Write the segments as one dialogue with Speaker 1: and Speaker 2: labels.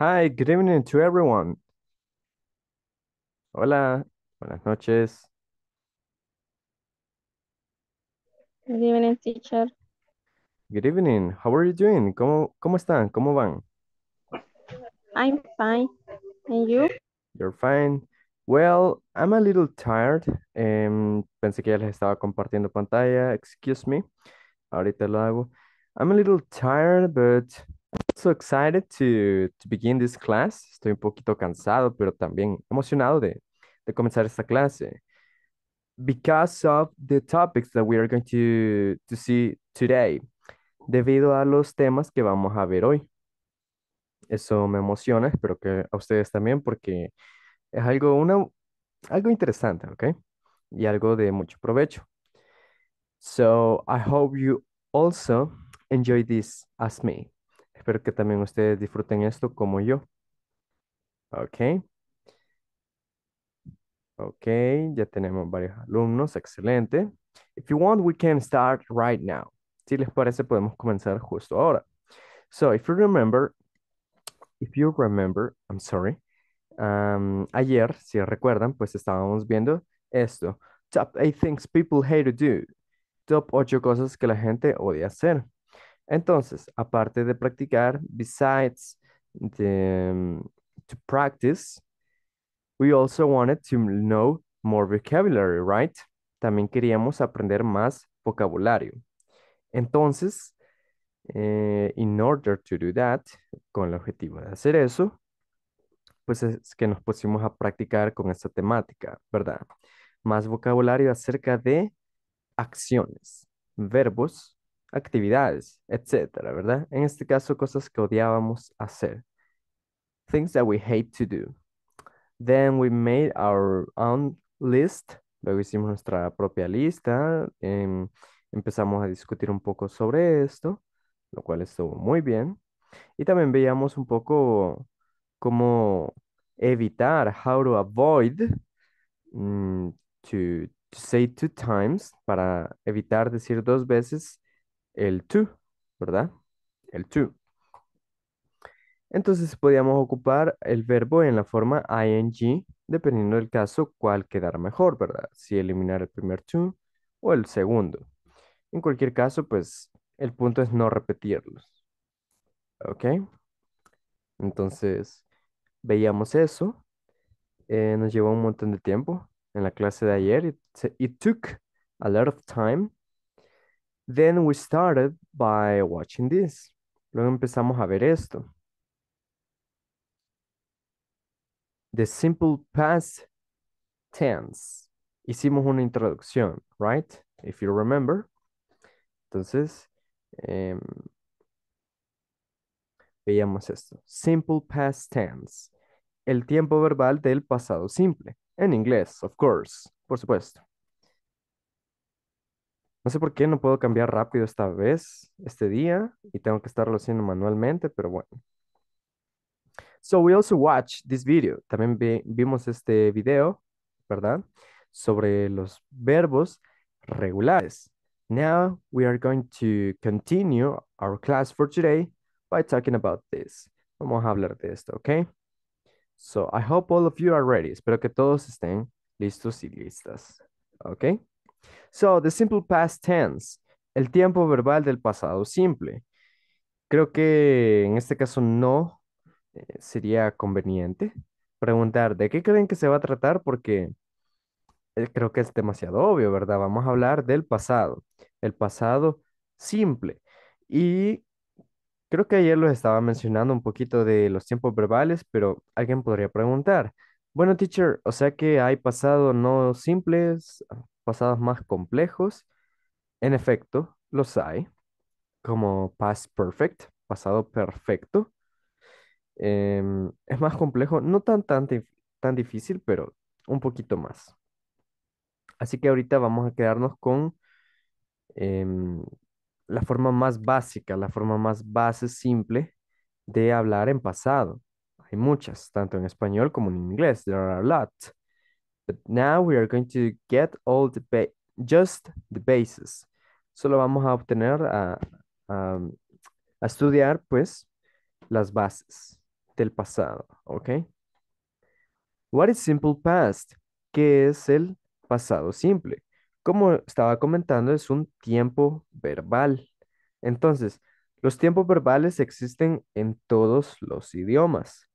Speaker 1: Hi, good evening to everyone. Hola, buenas noches.
Speaker 2: Good evening, teacher.
Speaker 1: Good evening. How are you doing? ¿Cómo, cómo están? ¿Cómo van?
Speaker 2: I'm fine. And you?
Speaker 1: You're fine. Well, I'm a little tired. Um, pensé que ya les estaba compartiendo pantalla. Excuse me. Ahorita lo hago. I'm a little tired, but so excited to, to, begin this class. Estoy un poquito cansado, pero también emocionado de, de comenzar esta clase. Because of the topics that we are going to, to see today. Debido a los temas que vamos a ver hoy. Eso me emociona, espero que a ustedes también, porque es algo, una, algo interesante, ¿ok? Y algo de mucho provecho. So, I hope you also enjoy this as me. Espero que también ustedes disfruten esto como yo. Ok. Ok, ya tenemos varios alumnos, excelente. If you want, we can start right now. Si les parece, podemos comenzar justo ahora. So, if you remember, if you remember, I'm sorry, um, ayer, si recuerdan, pues estábamos viendo esto. Top 8 things people hate to do. Top 8 cosas que la gente odia hacer. Entonces, aparte de practicar, besides mm, to practice, we also wanted to know more vocabulary, right? También queríamos aprender más vocabulario. Entonces, eh, in order to do that, con el objetivo de hacer eso, pues es que nos pusimos a practicar con esta temática, ¿verdad? Más vocabulario acerca de acciones, verbos actividades, etcétera, ¿verdad? En este caso, cosas que odiábamos hacer. Things that we hate to do. Then we made our own list. Luego hicimos nuestra propia lista. Em, empezamos a discutir un poco sobre esto, lo cual estuvo muy bien. Y también veíamos un poco cómo evitar, how to avoid mm, to say two times, para evitar decir dos veces el to, ¿verdad? El to. Entonces podíamos ocupar el verbo en la forma ing, dependiendo del caso, cuál quedará mejor, ¿verdad? Si eliminar el primer to o el segundo. En cualquier caso, pues el punto es no repetirlos. ¿Ok? Entonces, veíamos eso. Eh, nos llevó un montón de tiempo en la clase de ayer. it took a lot of time Then we started by watching this. Luego empezamos a ver esto. The simple past tense. Hicimos una introducción, right? If you remember. Entonces, em, veíamos esto. Simple past tense. El tiempo verbal del pasado simple. En inglés, of course. Por supuesto. No sé por qué no puedo cambiar rápido esta vez, este día, y tengo que estarlo haciendo manualmente, pero bueno. So we also watch this video. También vimos este video, ¿verdad? Sobre los verbos regulares. Now we are going to continue our class for today by talking about this. Vamos a hablar de esto, ¿ok? So I hope all of you are ready. Espero que todos estén listos y listas, ¿ok? So, the simple past tense, el tiempo verbal del pasado simple. Creo que en este caso no eh, sería conveniente preguntar de qué creen que se va a tratar porque eh, creo que es demasiado obvio, ¿verdad? Vamos a hablar del pasado, el pasado simple. Y creo que ayer los estaba mencionando un poquito de los tiempos verbales, pero alguien podría preguntar, bueno, teacher, o sea que hay pasado no simples, pasados más complejos. En efecto, los hay, como past perfect, pasado perfecto. Em, es más complejo, no tan, tan, tan difícil, pero un poquito más. Así que ahorita vamos a quedarnos con em, la forma más básica, la forma más base simple de hablar en pasado. Hay muchas, tanto en español como en inglés. There are a lot. But now we are going to get all the just the bases. Solo vamos a obtener, a, estudiar, pues, las bases del pasado, ¿ok? What is simple past? ¿Qué es el pasado simple? Como estaba comentando, es un tiempo verbal. Entonces, los tiempos verbales existen en todos los idiomas.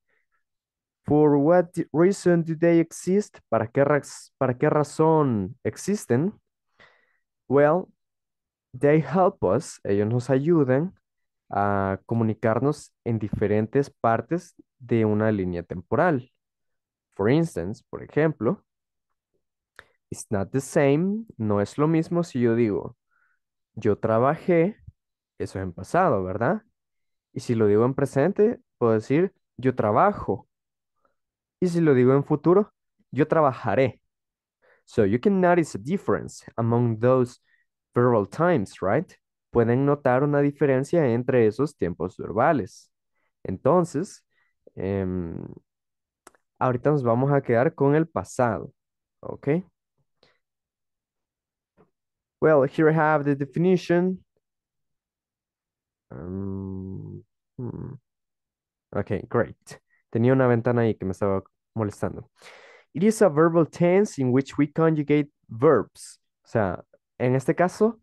Speaker 1: For what reason do they exist? ¿Para qué, ¿Para qué razón existen? Well, they help us, ellos nos ayudan a comunicarnos en diferentes partes de una línea temporal. For instance, por ejemplo, it's not the same, no es lo mismo si yo digo, yo trabajé, eso es en pasado, ¿verdad? Y si lo digo en presente, puedo decir, yo trabajo, si lo digo en futuro, yo trabajaré. So you can notice a difference among those verbal times, right? Pueden notar una diferencia entre esos tiempos verbales. Entonces, em, ahorita nos vamos a quedar con el pasado, ¿ok? Well, here I have the definition. Um, hmm. Okay, great. Tenía una ventana ahí que me estaba molestando. It is a verbal tense in which we conjugate verbs. O sea, en este caso,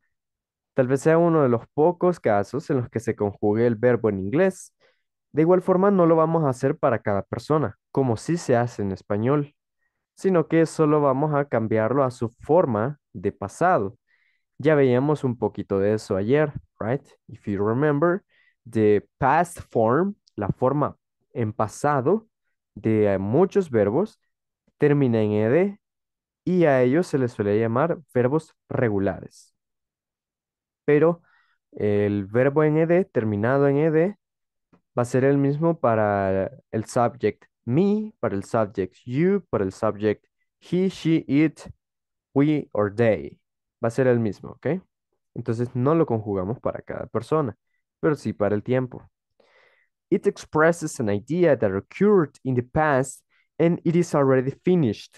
Speaker 1: tal vez sea uno de los pocos casos en los que se conjugue el verbo en inglés. De igual forma, no lo vamos a hacer para cada persona, como sí se hace en español, sino que solo vamos a cambiarlo a su forma de pasado. Ya veíamos un poquito de eso ayer, right? If you remember, the past form, la forma en pasado, de muchos verbos termina en ed y a ellos se les suele llamar verbos regulares. Pero el verbo en ed terminado en ed va a ser el mismo para el subject me, para el subject you, para el subject he, she, it, we or they. Va a ser el mismo, ¿ok? Entonces no lo conjugamos para cada persona, pero sí para el tiempo. It expresses an idea that occurred in the past and it is already finished.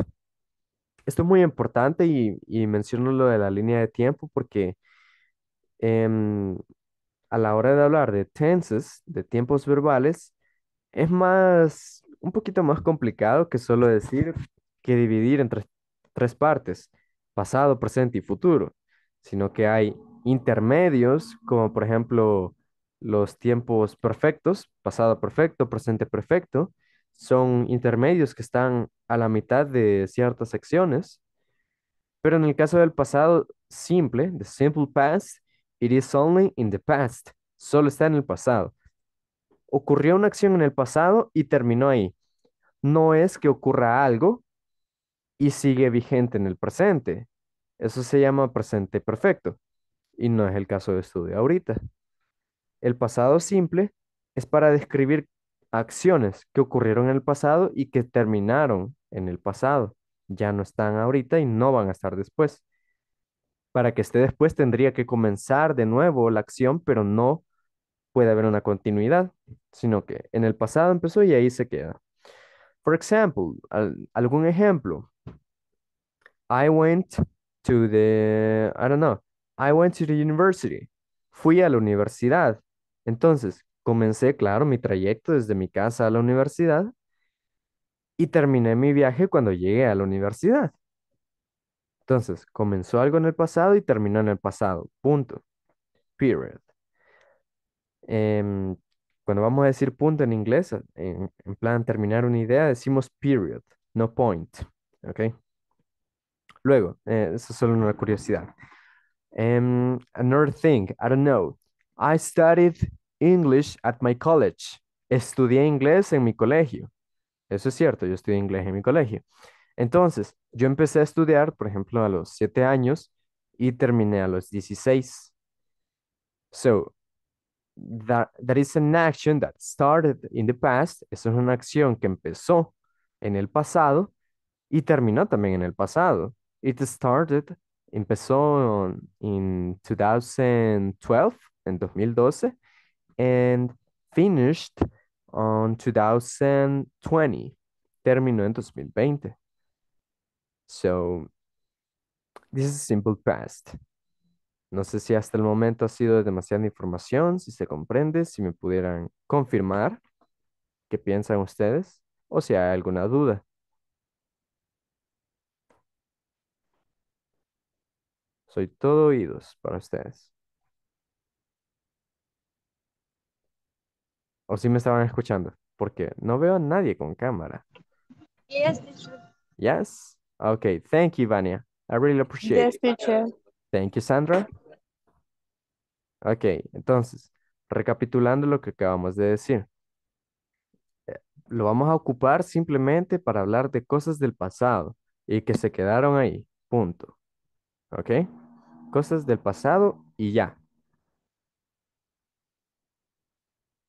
Speaker 1: Esto es muy importante y, y menciono lo de la línea de tiempo porque em, a la hora de hablar de tenses, de tiempos verbales, es más, un poquito más complicado que solo decir que dividir entre tres partes, pasado, presente y futuro, sino que hay intermedios como por ejemplo los tiempos perfectos, pasado perfecto, presente perfecto, son intermedios que están a la mitad de ciertas secciones. Pero en el caso del pasado simple, the simple past, it is only in the past, solo está en el pasado. Ocurrió una acción en el pasado y terminó ahí. No es que ocurra algo y sigue vigente en el presente. Eso se llama presente perfecto y no es el caso de estudio ahorita. El pasado simple es para describir acciones que ocurrieron en el pasado y que terminaron en el pasado. Ya no están ahorita y no van a estar después. Para que esté después tendría que comenzar de nuevo la acción, pero no puede haber una continuidad, sino que en el pasado empezó y ahí se queda. Por ejemplo, algún ejemplo. I went to the, I don't know, I went to the university. Fui a la universidad. Entonces, comencé, claro, mi trayecto desde mi casa a la universidad y terminé mi viaje cuando llegué a la universidad. Entonces, comenzó algo en el pasado y terminó en el pasado. Punto. Period. Em, cuando vamos a decir punto en inglés, en, plan terminar una idea, decimos period, no point. ¿Ok? Luego, eh, eso es solo una curiosidad. Em, another thing, I don't know. I studied English at my college. Estudié inglés en mi colegio. Eso es cierto, yo estudié inglés en mi colegio. Entonces, yo empecé a estudiar, por ejemplo, a los siete años y terminé a los 16. So, that, is an action that started in the past. Eso es una acción que empezó en el pasado y terminó también en el pasado. It started, empezó en 2012 en 2012 and finished on 2020. Terminó en 2020. So, this is simple past. No sé si hasta el momento ha sido demasiada información, si se comprende, si me pudieran confirmar qué piensan ustedes o si hay alguna duda. Soy todo oídos para ustedes. O si me estaban escuchando, porque no veo a nadie con cámara. Yes, teacher. Okay, thank you, Vania. I really appreciate it. Yes, teacher. Thank you, Sandra. Ok, entonces, recapitulando lo que acabamos de decir. Eh, lo vamos a ocupar simplemente para hablar de cosas del pasado y que se quedaron ahí, punto. ¿Ok? Cosas del pasado y ya.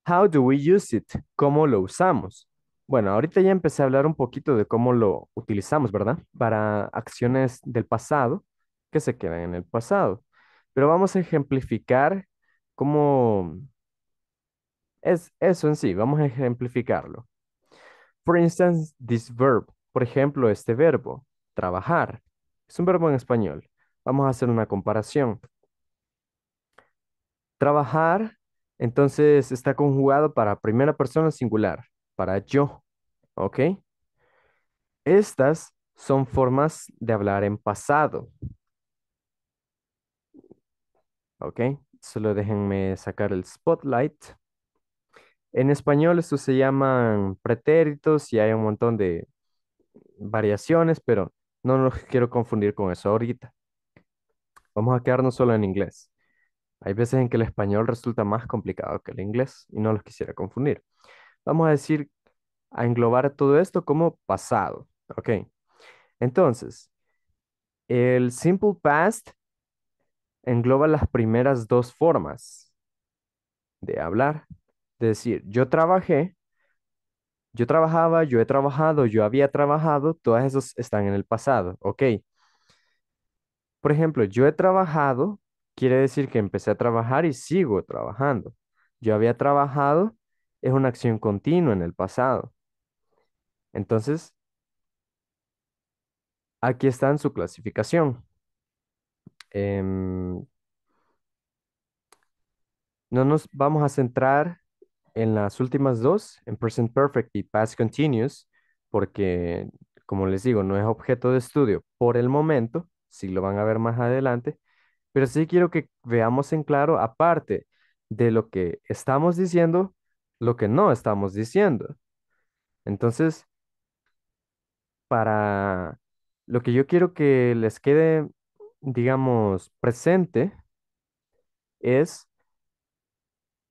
Speaker 1: How do we use it? ¿Cómo lo usamos? Bueno, ahorita ya empecé a hablar un poquito de cómo lo utilizamos, ¿verdad? Para acciones del pasado que se quedan en el pasado. Pero vamos a ejemplificar cómo es eso en sí, vamos a ejemplificarlo. For instance, this verb, por ejemplo, este verbo, trabajar, es un verbo en español. Vamos a hacer una comparación. Trabajar entonces está conjugado para primera persona singular, para yo, ¿ok? Estas son formas de hablar en pasado. ¿Ok? Solo déjenme sacar el spotlight. En español esto se llaman pretéritos y hay un montón de variaciones, pero no nos quiero confundir con eso ahorita. Vamos a quedarnos solo en inglés. Hay veces en que el español resulta más complicado que el inglés y no los quisiera confundir. Vamos a decir, a englobar todo esto como pasado, ¿ok? Entonces, el simple past engloba las primeras dos formas de hablar. De decir, yo trabajé, yo trabajaba, yo he trabajado, yo había trabajado, todas esas están en el pasado, ¿ok? Por ejemplo, yo he trabajado quiere decir que empecé a trabajar y sigo trabajando. Yo había trabajado, es una acción continua en el pasado. Entonces, aquí está en su clasificación. Em, no nos vamos a centrar en las últimas dos, en present perfect y past continuous, porque, como les digo, no es objeto de estudio por el momento, si lo van a ver más adelante, pero sí quiero que veamos en claro, aparte de lo que estamos diciendo, lo que no estamos diciendo. Entonces, para lo que yo quiero que les quede, digamos, presente, es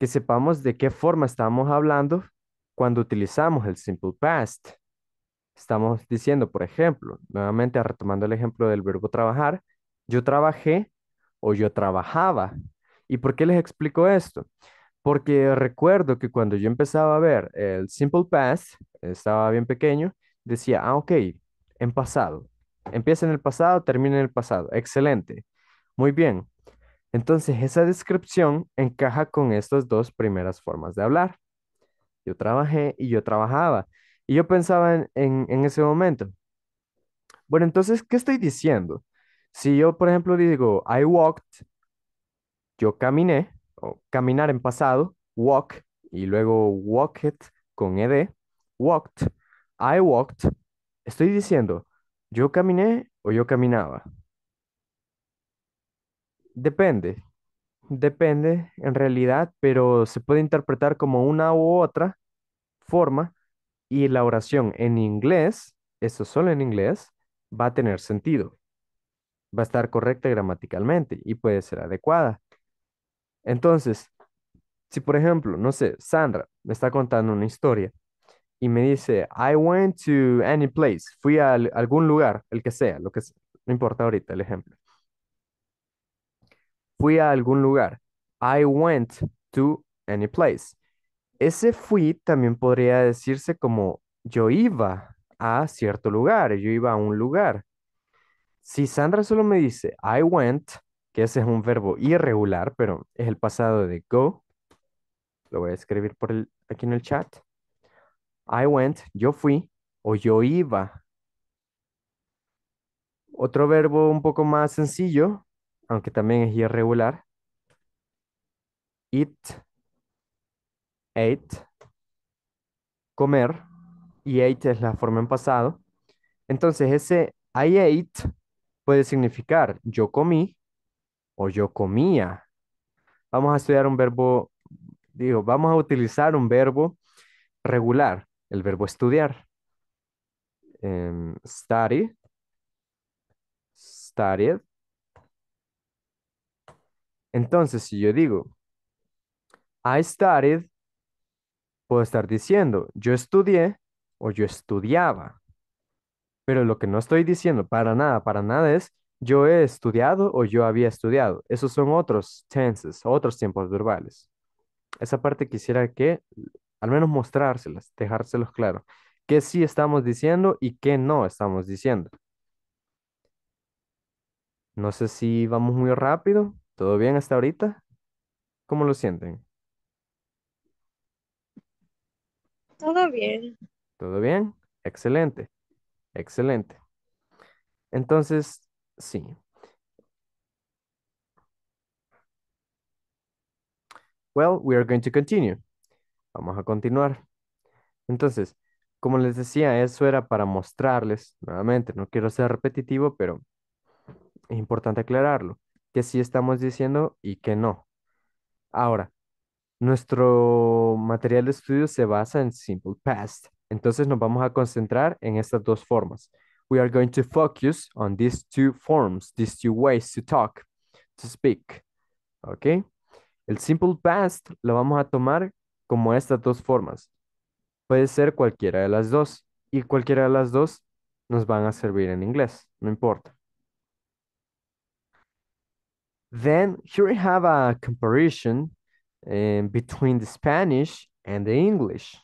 Speaker 1: que sepamos de qué forma estamos hablando cuando utilizamos el simple past. Estamos diciendo, por ejemplo, nuevamente retomando el ejemplo del verbo trabajar, yo trabajé o yo trabajaba. ¿Y por qué les explico esto? Porque recuerdo que cuando yo empezaba a ver el Simple Past, estaba bien pequeño, decía, ah, ok, en pasado. Empieza en el pasado, termina en el pasado. Excelente. Muy bien. Entonces, esa descripción encaja con estas dos primeras formas de hablar. Yo trabajé y yo trabajaba. Y yo pensaba en, ese momento, bueno, entonces, ¿qué estoy diciendo? Si yo, por ejemplo, digo, I walked, yo caminé, o caminar en pasado, walk, y luego walked con ed, walked, I walked, estoy diciendo, yo caminé o yo caminaba. Depende, depende en realidad, pero se puede interpretar como una u otra forma y la oración en inglés, eso solo en inglés, va a tener sentido va a estar correcta gramaticalmente y puede ser adecuada. Entonces, si por ejemplo, no sé, Sandra me está contando una historia y me dice, I went to any place, fui a algún lugar, el que sea, lo que no importa ahorita el ejemplo. Fui a algún lugar. I went to any place. Ese fui también podría decirse como yo iba a cierto lugar, yo iba a un lugar. Si Sandra solo me dice I went, que ese es un verbo irregular, pero es el pasado de go, lo voy a escribir por el, aquí en el chat. I went, yo fui o yo iba. Otro verbo un poco más sencillo, aunque también es irregular. It, ate, comer, y ate es la forma en pasado. Entonces ese I ate puede significar yo comí o yo comía. Vamos a estudiar un verbo, digo, vamos a utilizar un verbo regular, el verbo estudiar. Em, study, studied. Entonces, si yo digo, I studied, puedo estar diciendo, yo estudié o yo estudiaba. Pero lo que no estoy diciendo para nada, para nada es yo he estudiado o yo había estudiado. Esos son otros tenses, otros tiempos verbales. Esa parte quisiera que, al menos mostrárselas, dejárselos claro. ¿Qué sí estamos diciendo y qué no estamos diciendo? No sé si vamos muy rápido. ¿Todo bien hasta ahorita? ¿Cómo lo sienten?
Speaker 2: Todo bien.
Speaker 1: ¿Todo bien? Excelente. Excelente. Entonces, sí. Well, we are going to continue. Vamos a continuar. Entonces, como les decía, eso era para mostrarles, nuevamente, no quiero ser repetitivo, pero es importante aclararlo, que sí estamos diciendo y que no. Ahora, nuestro material de estudio se basa en simple past. Entonces nos vamos a concentrar en estas dos formas. We are going to focus on these two forms, these two ways to talk, to speak. ¿Ok? El simple past lo vamos a tomar como estas dos formas. Puede ser cualquiera de las dos y cualquiera de las dos nos van a servir en inglés, no importa. Then here we have a comparison eh, between the Spanish and the English.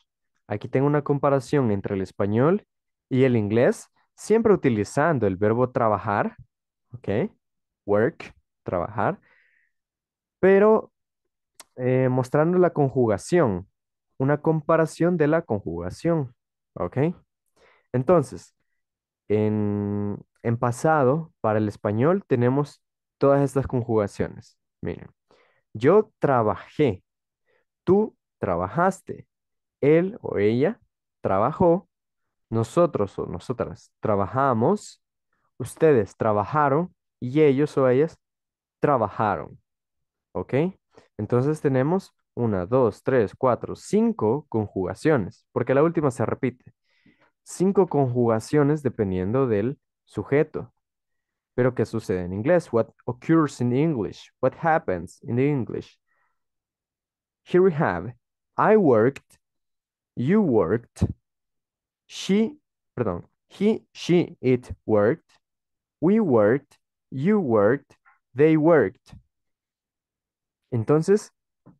Speaker 1: Aquí tengo una comparación entre el español y el inglés, siempre utilizando el verbo trabajar, ¿ok? Work, trabajar, pero eh, mostrando la conjugación, una comparación de la conjugación, ¿ok? Entonces, en, en pasado, para el español, tenemos todas estas conjugaciones. Miren, yo trabajé, tú trabajaste, él o ella trabajó, nosotros o nosotras trabajamos, ustedes trabajaron y ellos o ellas trabajaron. ¿Ok? Entonces tenemos una, dos, tres, cuatro, cinco conjugaciones, porque la última se repite. Cinco conjugaciones dependiendo del sujeto. Pero ¿qué sucede en inglés? What occurs in English? What happens in English? Here we have, I worked You worked. She, perdón. He, she, it worked. We worked. You worked. They worked. Entonces,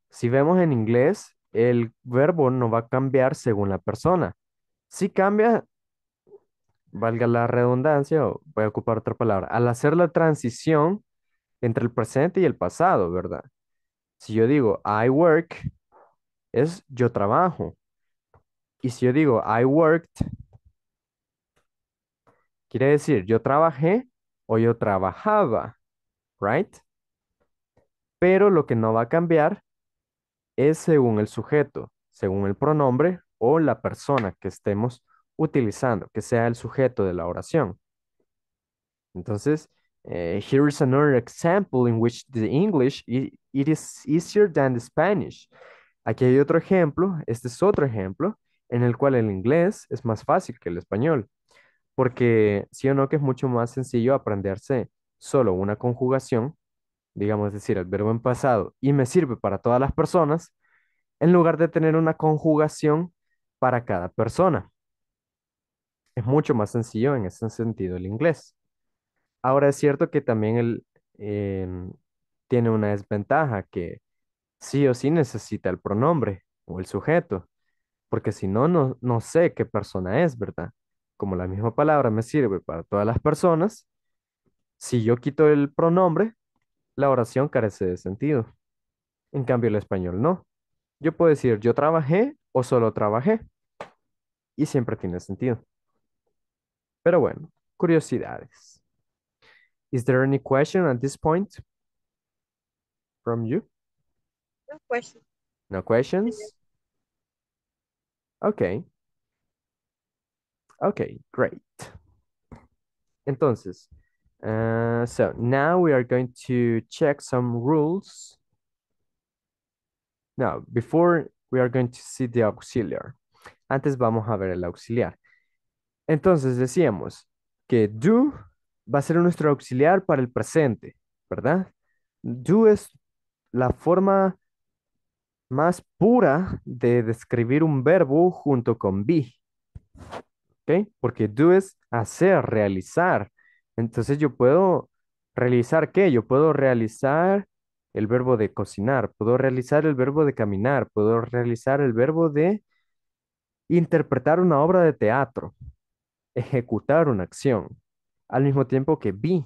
Speaker 1: si vemos en inglés, el verbo no va a cambiar según la persona. Si cambia, valga la redundancia, o voy a ocupar otra palabra, al hacer la transición entre el presente y el pasado, ¿verdad? Si yo digo I work, es yo trabajo. Y si yo digo I worked, quiere decir yo trabajé o yo trabajaba, right? Pero lo que no va a cambiar es según el sujeto, según el pronombre o la persona que estemos utilizando, que sea el sujeto de la oración. Entonces, eh, here is another example in which the English it is easier than the Spanish. Aquí hay otro ejemplo, este es otro ejemplo en el cual el inglés es más fácil que el español, porque sí o no que es mucho más sencillo aprenderse solo una conjugación, digamos, decir, el verbo en pasado, y me sirve para todas las personas, en lugar de tener una conjugación para cada persona. Es mucho más sencillo en ese sentido el inglés. Ahora es cierto que también él em, tiene una desventaja que sí o sí necesita el pronombre o el sujeto porque si no, no, sé qué persona es, ¿verdad? Como la misma palabra me sirve para todas las personas, si yo quito el pronombre, la oración carece de sentido. En cambio, el español no. Yo puedo decir yo trabajé o solo trabajé. Y siempre tiene sentido. Pero bueno, curiosidades. Is there any question at this point from you? No questions. No questions? Ok. Ok, great. Entonces, uh, so now we are going to check some rules. Now, before we are going to see the auxiliar. Antes vamos a ver el auxiliar. Entonces decíamos que do va a ser nuestro auxiliar para el presente, ¿verdad? Do es la forma más pura de describir un verbo junto con be. ¿Ok? Porque do es hacer, realizar. Entonces yo puedo realizar qué? Yo puedo realizar el verbo de cocinar, puedo realizar el verbo de caminar, puedo realizar el verbo de interpretar una obra de teatro, ejecutar una acción, al mismo tiempo que be,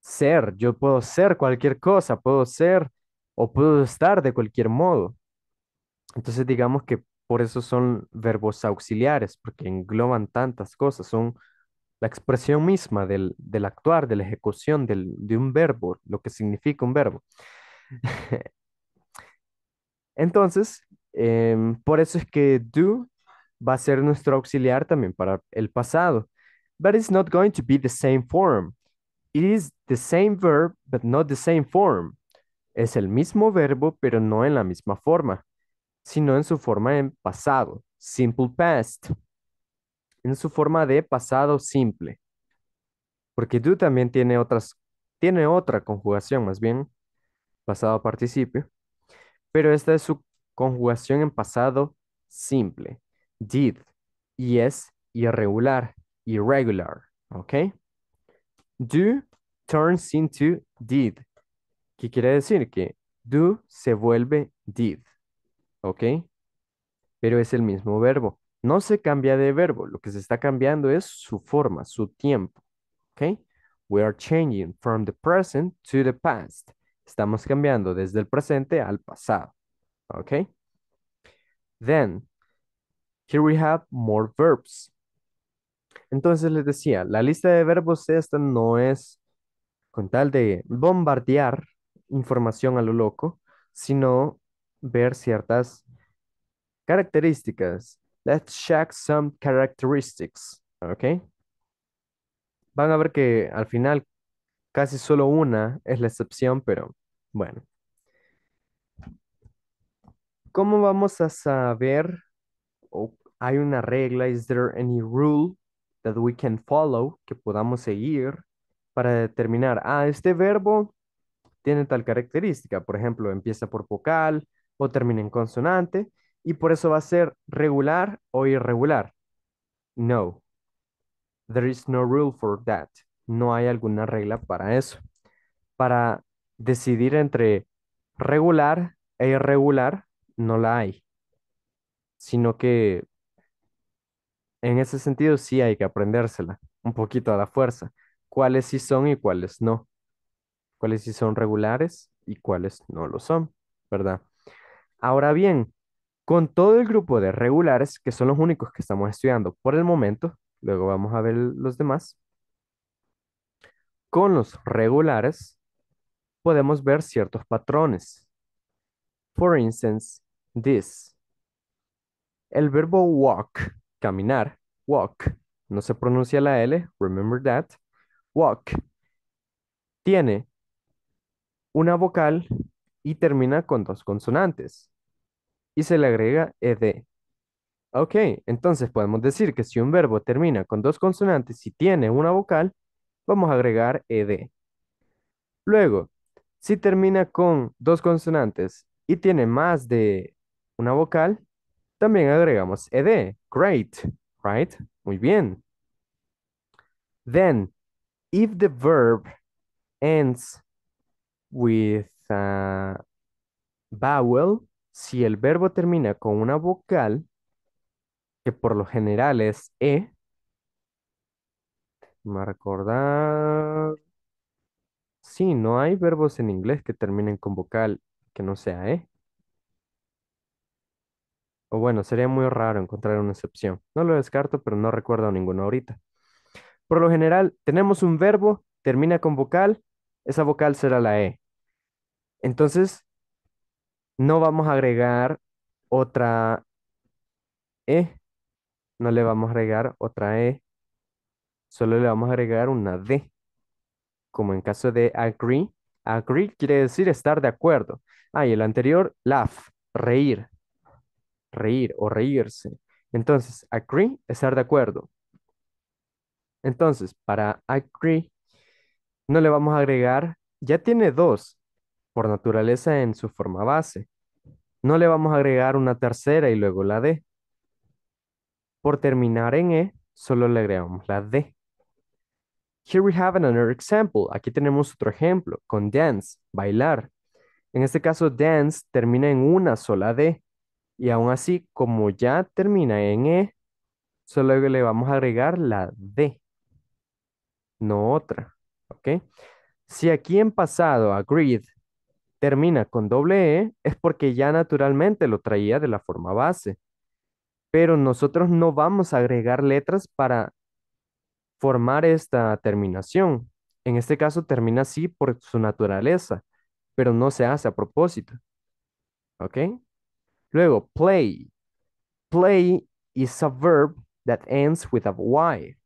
Speaker 1: ser, yo puedo ser cualquier cosa, puedo ser o puedo estar de cualquier modo. Entonces digamos que por eso son verbos auxiliares, porque engloban tantas cosas, son la expresión misma del, actuar, de la ejecución de un verbo, lo que significa un verbo. Entonces, em, por eso es que do va a ser nuestro auxiliar también para el pasado. But it's not going to be the same form. It is the same verb, but not the same form. Es el mismo verbo, pero no en la misma forma, sino en su forma en pasado, simple past, en su forma de pasado simple. Porque do también tiene otras, tiene otra conjugación más bien, pasado participio, pero esta es su conjugación en pasado simple, did, y es irregular, irregular, ¿ok? Do turns into did, ¿Qué quiere decir? Que do se vuelve did, ¿ok? Pero es el mismo verbo. No se cambia de verbo, lo que se está cambiando es su forma, su tiempo, ¿ok? We are changing from the present to the past. Estamos cambiando desde el presente al pasado, ¿ok? Then, here we have more verbs. Entonces les decía, la lista de verbos esta no es con tal de bombardear información a lo loco, sino ver ciertas características. Let's check some characteristics, ¿ok? Van a ver que al final casi solo una es la excepción, pero bueno. ¿Cómo vamos a saber? hay una regla, is there any rule that we can follow, que podamos seguir para determinar, ah, este verbo tiene tal característica. Por ejemplo, empieza por vocal o termina en consonante y por eso va a ser regular o irregular. No. There is no rule for that. No hay alguna regla para eso. Para decidir entre regular e irregular, no la hay. Sino que en ese sentido sí hay que aprendérsela un poquito a la fuerza. Cuáles sí son y cuáles no cuáles sí son regulares y cuáles no lo son, ¿verdad? Ahora bien, con todo el grupo de regulares, que son los únicos que estamos estudiando por el momento, luego vamos a ver los demás, con los regulares podemos ver ciertos patrones. For instance, this. El verbo walk, caminar, walk, no se pronuncia la L, remember that, walk, tiene una vocal y termina con dos consonantes. Y se le agrega ed. Ok, entonces podemos decir que si un verbo termina con dos consonantes y tiene una vocal, vamos a agregar ed. Luego, si termina con dos consonantes y tiene más de una vocal, también agregamos ed. Great, right? Muy bien. Then, if the verb ends with a uh, vowel, si el verbo termina con una vocal, que por lo general es E, a recordar. Sí, no hay verbos en inglés que terminen con vocal que no sea E. O bueno, sería muy raro encontrar una excepción. No lo descarto, pero no recuerdo ninguna ahorita. Por lo general, tenemos un verbo, termina con vocal, esa vocal será la E. Entonces, no vamos a agregar otra E, no le vamos a agregar otra E, solo le vamos a agregar una D, como en caso de agree. Agree quiere decir estar de acuerdo. Ah, y el anterior, laugh, reír, reír o reírse. Entonces, agree, estar de acuerdo. Entonces, para agree, no le vamos a agregar, ya tiene dos, por naturaleza en su forma base. No le vamos a agregar una tercera y luego la D. Por terminar en E, solo le agregamos la D. Here we have another example. Aquí tenemos otro ejemplo con dance, bailar. En este caso, dance termina en una sola D. Y aún así, como ya termina en E, solo le vamos a agregar la D, no otra. ¿Ok? Si aquí en pasado, agreed, termina con doble E es porque ya naturalmente lo traía de la forma base. Pero nosotros no vamos a agregar letras para formar esta terminación. En este caso termina así por su naturaleza, pero no se hace a propósito. ¿Ok? Luego, play. Play is a verb that ends with a Y.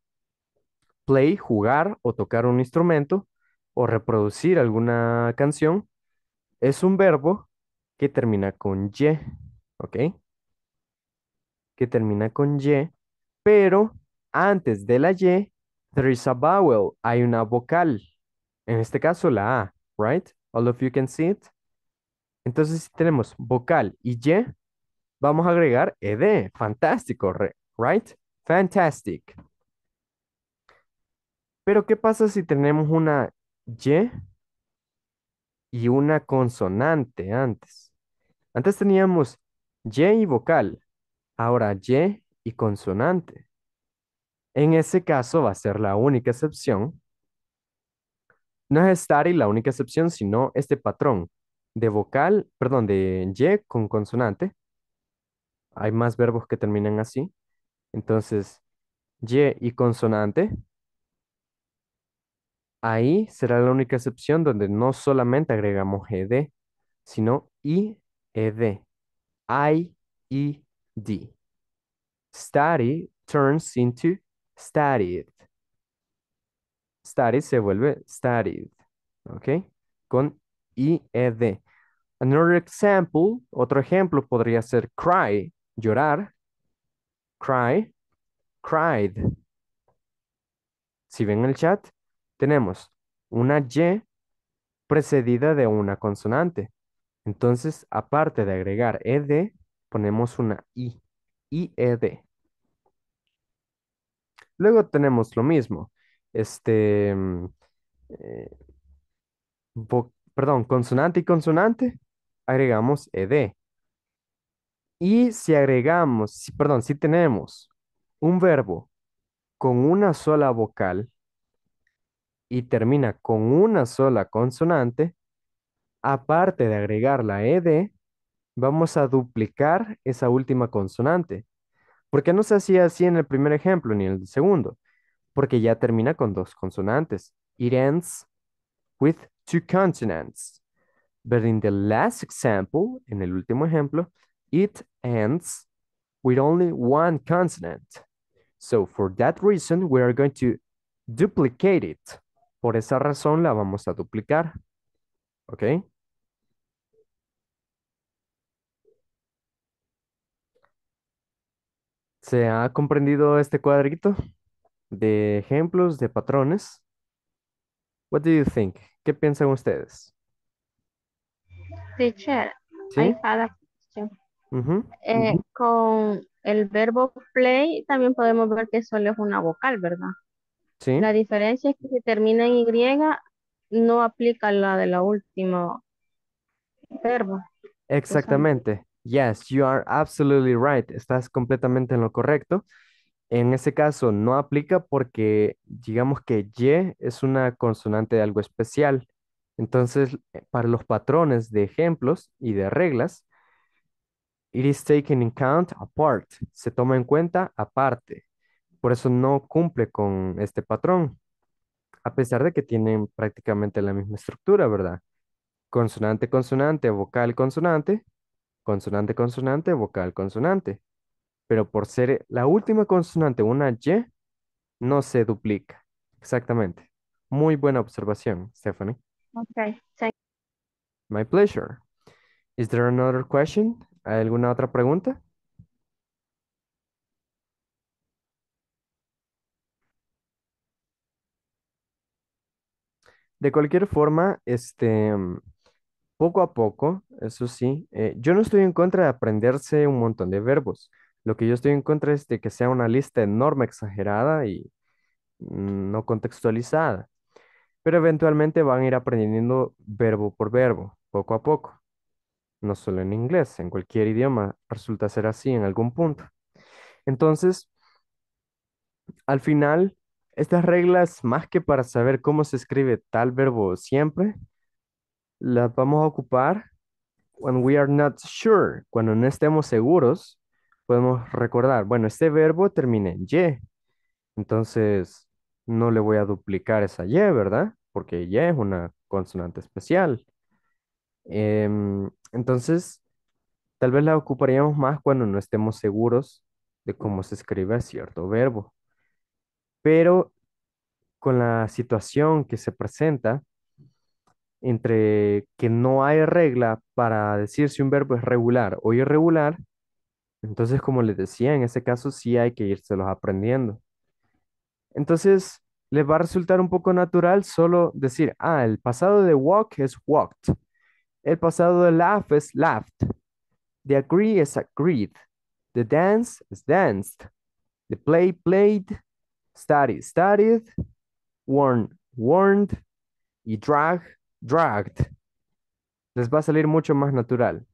Speaker 1: Play, jugar o tocar un instrumento o reproducir alguna canción es un verbo que termina con Y, ¿ok? Que termina con Y, pero antes de la Y, there is a vowel, hay una vocal. En este caso, la A, right? All of you can see it. Entonces, si tenemos vocal y Y, vamos a agregar ED. Fantástico, right? Fantastic. Pero, ¿qué pasa si tenemos una Y y una consonante antes. Antes teníamos Y y vocal, ahora Y y consonante. En ese caso va a ser la única excepción. No es y la única excepción, sino este patrón de vocal, perdón, de Y con consonante. Hay más verbos que terminan así. Entonces, Y y consonante Ahí será la única excepción donde no solamente agregamos ed, sino ied, I-E-D. Study turns into studied. Study se vuelve studied, ¿ok? Con ied. Another example, otro ejemplo podría ser cry, llorar, cry, cried. Si ven el chat, tenemos una Y precedida de una consonante. Entonces, aparte de agregar ED, ponemos una I, IED. Luego tenemos lo mismo, este, mm, eh, perdón, consonante y consonante, agregamos ED. Y si agregamos, perdón, si tenemos un verbo con una sola vocal, y termina con una sola consonante, aparte de agregar la ED, vamos a duplicar esa última consonante. ¿Por qué no se hacía así en el primer ejemplo ni en el segundo? Porque ya termina con dos consonantes. It ends with two consonants. But in the last example, en el último ejemplo, it ends with only one consonant. So for that reason, we are going to duplicate it. Por esa razón la vamos a duplicar. ¿Ok? ¿Se ha comprendido este cuadrito de ejemplos, de patrones? What do you think? ¿Qué piensan ustedes? Teacher, ¿Sí? I had eh, Con el verbo play también podemos ver que solo es una vocal, ¿verdad? La diferencia es que si termina en Y, no
Speaker 2: aplica la de la última verbo. Exactamente.
Speaker 1: Yes, you are absolutely right. Estás completamente en lo correcto. En ese caso no aplica porque digamos que Y es una consonante de algo especial. Entonces, eh, para los patrones de ejemplos y de reglas, it is taken in count apart. Se toma en cuenta aparte. Por eso no cumple con este patrón, a pesar de que tienen prácticamente la misma estructura, ¿verdad? Consonante, consonante, vocal, consonante, consonante, consonante, vocal, consonante. Pero por ser la última consonante, una Y, no se duplica. Exactamente. Muy buena observación, Stephanie.
Speaker 2: Okay, thank
Speaker 1: My pleasure. Is there another question? ¿Hay alguna otra pregunta? De cualquier forma, este, poco a poco, eso sí, eh, yo no estoy en contra de aprenderse un montón de verbos. Lo que yo estoy en contra es de que sea una lista enorme, exagerada y no contextualizada. Pero eventualmente van a ir aprendiendo verbo por verbo, poco a poco. No solo en inglés, en cualquier idioma resulta ser así en algún punto. Entonces, al final, estas reglas, más que para saber cómo se escribe tal verbo siempre, las vamos a ocupar when we are not sure, cuando no estemos seguros, podemos recordar, bueno, este verbo termina en Y, entonces no le voy a duplicar esa Y, ¿verdad? Porque Y es una consonante especial. Em, entonces, tal vez la ocuparíamos más cuando no estemos seguros de cómo se escribe cierto verbo pero con la situación que se presenta, entre que no hay regla para decir si un verbo es regular o irregular, entonces, como les decía, en ese caso sí hay que irselos aprendiendo. Entonces, les va a resultar un poco natural solo decir, ah, el pasado de walk es walked, el pasado de laugh es laughed, the agree is agreed, the dance is danced, the play played, study, studied, warned, warned y drag, dragged. Les va a salir mucho más natural.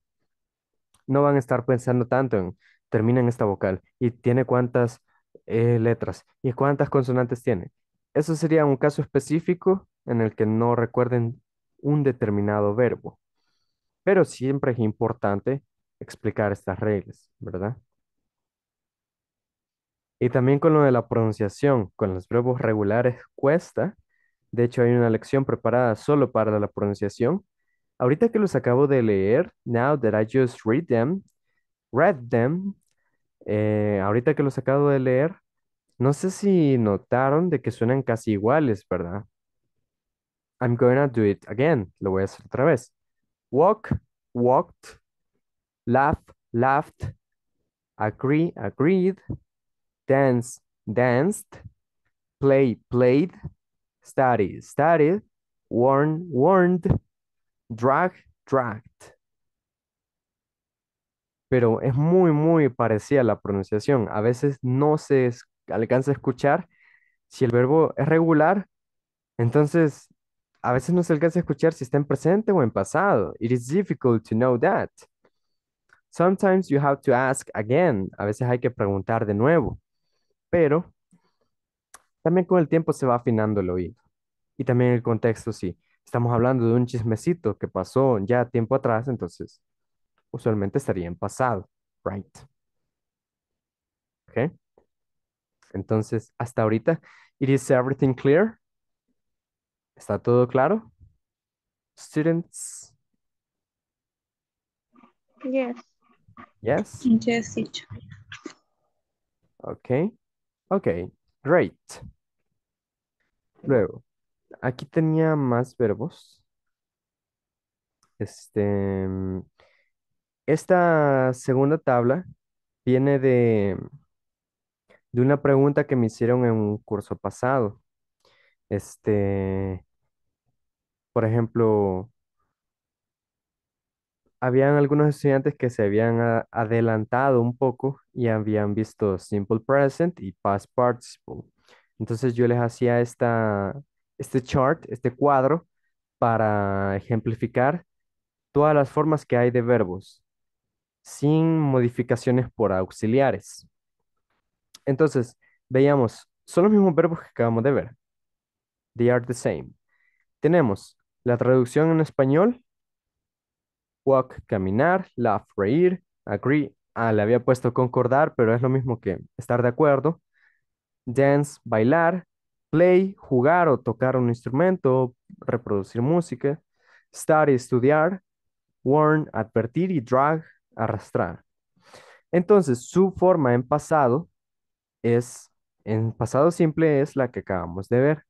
Speaker 1: No van a estar pensando tanto en termina en esta vocal y tiene cuántas eh, letras y cuántas consonantes tiene. Eso sería un caso específico en el que no recuerden un determinado verbo. Pero siempre es importante explicar estas reglas, ¿verdad? Y también con lo de la pronunciación, con los verbos regulares cuesta. De hecho, hay una lección preparada solo para la pronunciación. Ahorita que los acabo de leer, now that I just read them, read them, eh, ahorita que los acabo de leer, no sé si notaron de que suenan casi iguales, ¿verdad? I'm to do it again. Lo voy a hacer otra vez. Walk, walked. Laugh, laughed. Agree, agreed dance, danced, play, played, study, studied, warned, warned, drag, dragged. Pero es muy, muy parecida la pronunciación. A veces no se alcanza a escuchar. Si el verbo es regular, entonces a veces no se alcanza a escuchar si está en presente o en pasado. It is difficult to know that. Sometimes you have to ask again. A veces hay que preguntar de nuevo pero también con el tiempo se va afinando el oído. Y también el contexto, sí. Estamos hablando de un chismecito que pasó ya tiempo atrás, entonces usualmente estaría en pasado, right? Okay. Entonces, hasta ahorita, it is everything clear? ¿Está todo claro? Students? Yes. Yes? Yes, Okay. Ok, great. Luego, aquí tenía más verbos. Este, esta segunda tabla viene de, de una pregunta que me hicieron en un curso pasado. Este, por ejemplo, habían algunos estudiantes que se habían adelantado un poco y habían visto simple present y past participle. Entonces yo les hacía esta, este chart, este cuadro, para ejemplificar todas las formas que hay de verbos, sin modificaciones por auxiliares. Entonces, veíamos, son los mismos verbos que acabamos de ver. They are the same. Tenemos la traducción en español walk, caminar, laugh, reír, agree, ah, le había puesto concordar, pero es lo mismo que estar de acuerdo, dance, bailar, play, jugar o tocar un instrumento, reproducir música, study, estudiar, warn, advertir y drag, arrastrar. Entonces, su forma en pasado es, en pasado simple es la que acabamos de ver.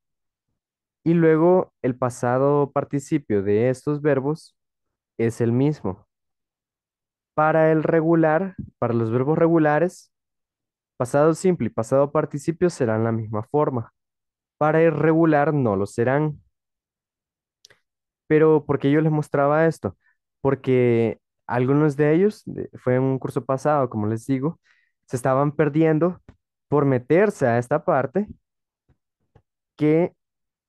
Speaker 1: Y luego el pasado participio de estos verbos es el mismo. Para el regular, para los verbos regulares, pasado simple y pasado participio serán la misma forma. Para irregular no lo serán. Pero porque yo les mostraba esto? Porque algunos de ellos, fue en un curso pasado, como les digo, se estaban perdiendo por meterse a esta parte que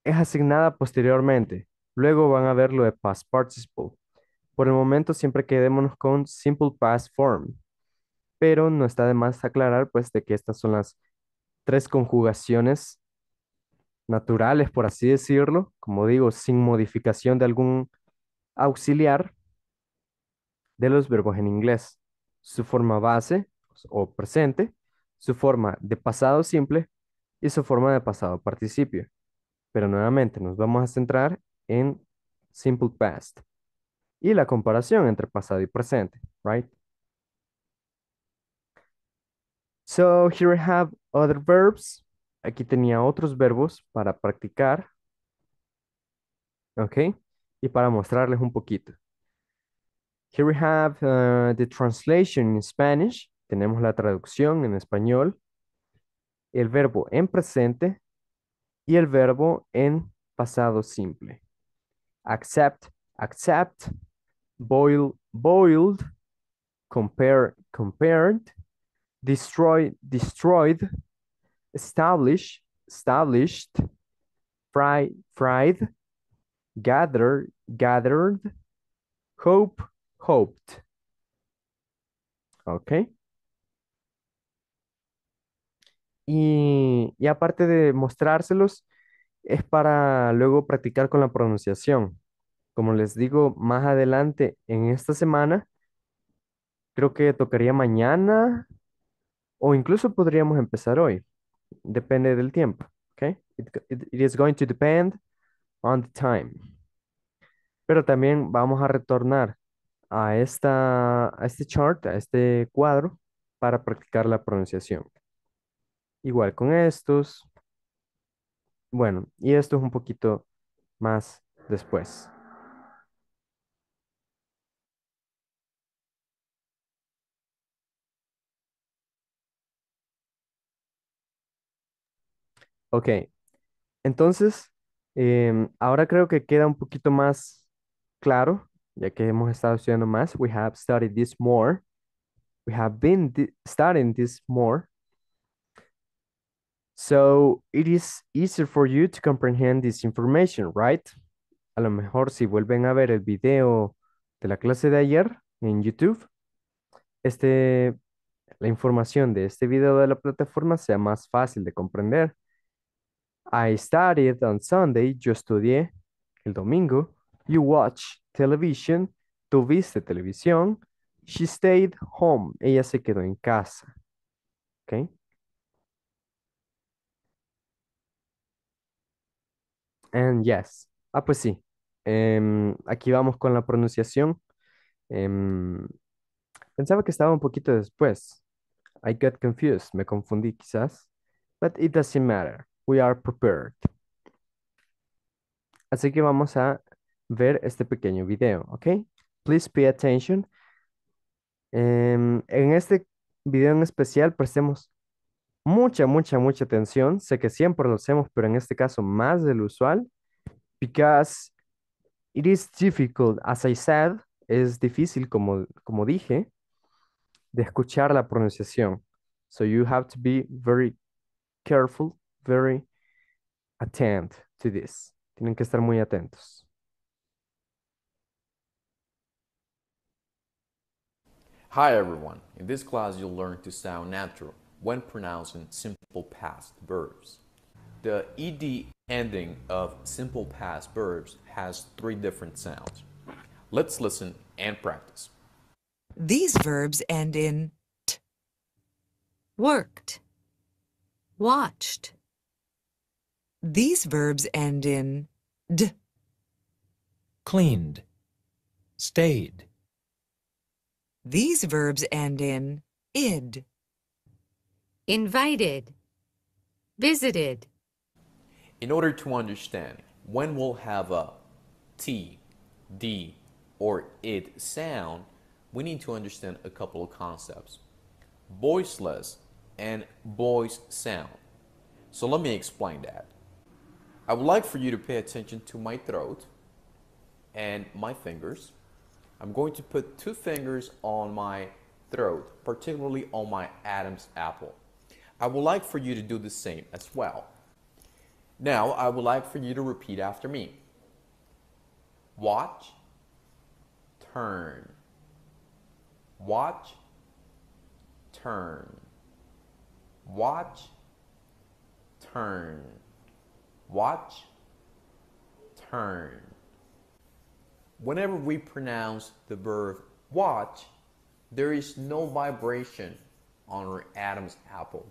Speaker 1: es asignada posteriormente. Luego van a ver lo de past participle. Por el momento siempre quedémonos con simple past form, pero no está de más aclarar pues de que estas son las tres conjugaciones naturales, por así decirlo, como digo, sin modificación de algún auxiliar de los verbos en inglés. Su forma base o presente, su forma de pasado simple y su forma de pasado participio. Pero nuevamente nos vamos a centrar en simple past y la comparación entre pasado y presente, right? So here we have other verbs. Aquí tenía otros verbos para practicar. Ok. Y para mostrarles un poquito. Here we have uh, the translation in Spanish. Tenemos la traducción en español. El verbo en presente y el verbo en pasado simple. Accept, accept, boil, boiled, compare, compared, destroy, destroyed, establish, established, fry, fried, gather, gathered, hope, hoped. Ok. Y, y aparte de mostrárselos, es para luego practicar con la pronunciación. Como les digo, más adelante en esta semana, creo que tocaría mañana o incluso podríamos empezar hoy. Depende del tiempo, okay It, is going to depend on the time. Pero también vamos a retornar a, esta, a este chart, a este cuadro, para practicar la pronunciación. Igual con estos. Bueno, y esto es un poquito más después. Ok, entonces, em, ahora creo que queda un poquito más claro, ya que hemos estado estudiando más. We have studied this more. We have been studying this more. So it is easier for you to comprehend this information, right? A lo mejor si vuelven a ver el video de la clase de ayer en YouTube, este, la información de este video de la plataforma sea más fácil de comprender. I studied on Sunday. Yo estudié el domingo. You watch television. Tuviste televisión. She stayed home. Ella se quedó en casa. ¿Ok? And yes. Ah, pues sí. Em, aquí vamos con la pronunciación. Em, pensaba que estaba un poquito después. I got confused. Me confundí quizás. But it doesn't matter. We are prepared. Así que vamos a ver este pequeño video, ¿ok? Please pay attention. Em, en este video en especial prestemos mucha, mucha, mucha atención. Sé que siempre lo hacemos, pero en este caso más del usual. Because it is difficult, as I said, es difícil, como, como dije, de escuchar la pronunciación. So you have to be very careful very attent to this. Tienen que estar muy atentos.
Speaker 2: Hi everyone. In this class you'll learn to sound natural when pronouncing simple past verbs. The ed ending of simple past verbs has three different sounds. Let's listen and practice. These verbs end in t. Worked. Watched. These verbs end in d. Cleaned, stayed. These verbs end in id. Invited, visited. In order to understand when we'll have a t, d, or id sound, we need to understand a couple of concepts voiceless and voice sound. So let me explain that. I would like for you to pay attention to my throat and my fingers. I'm going to put two fingers on my throat, particularly on my Adam's apple. I would like for you to do the same as well. Now, I would like for you to repeat after me. Watch, turn. Watch, turn. Watch, turn watch, turn. Whenever we pronounce the verb watch, there is no vibration on our Adam's apple.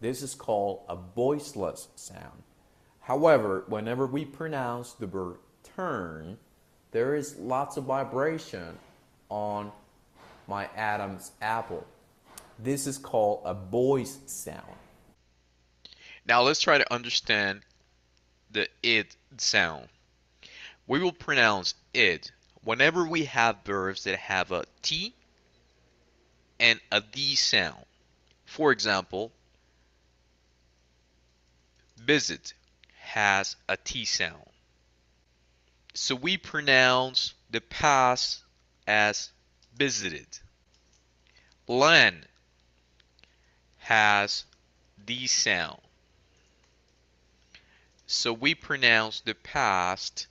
Speaker 2: This is called a voiceless sound. However, whenever we pronounce the verb turn, there is lots of vibration on my Adam's apple. This is called a voice sound. Now let's try to understand the id sound. We will pronounce id whenever we have verbs that have a T and a D sound. For example, visit has a T sound. So we pronounce the past as visited. Land has D sound so we pronounce the past